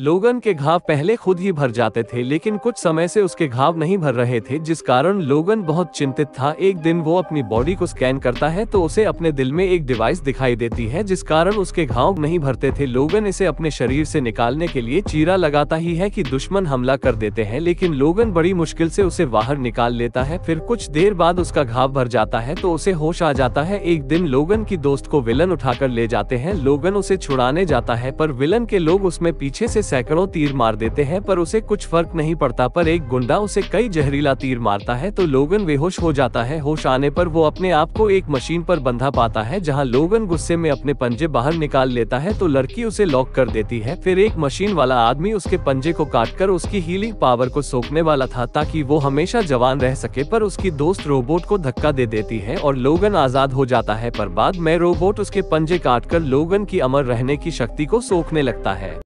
लोगन के घाव पहले खुद ही भर जाते थे लेकिन कुछ समय से उसके घाव नहीं भर रहे थे जिस कारण लोगन बहुत चिंतित था एक दिन वो अपनी बॉडी को स्कैन करता है तो उसे अपने दिल में एक डिवाइस दिखाई देती है जिस कारण उसके घाव नहीं भरते थे लोगन इसे अपने शरीर से निकालने के लिए चीरा लगाता ही है की दुश्मन हमला कर देते हैं लेकिन लोगन बड़ी मुश्किल से उसे बाहर निकाल लेता है फिर कुछ देर बाद उसका घाव भर जाता है तो उसे होश आ जाता है एक दिन लोगन की दोस्त को विलन उठा ले जाते हैं लोगन उसे छुड़ाने जाता है पर विलन के लोग उसमें पीछे से सैकड़ों तीर मार देते हैं पर उसे कुछ फर्क नहीं पड़ता पर एक गुंडा उसे कई जहरीला तीर मारता है तो लोगन बेहोश हो जाता है होश आने पर वो अपने आप को एक मशीन पर बंधा पाता है जहाँ लोगन गुस्से में अपने पंजे बाहर निकाल लेता है तो लड़की उसे लॉक कर देती है फिर एक मशीन वाला आदमी उसके पंजे को काट कर उसकी हीलिंग पावर को सोखने वाला था ताकि वो हमेशा जवान रह सके पर उसकी दोस्त रोबोट को धक्का दे देती है और लोगन आजाद हो जाता है पर बाद में रोबोट उसके पंजे काट कर लोगन की अमर रहने की शक्ति को सोखने लगता है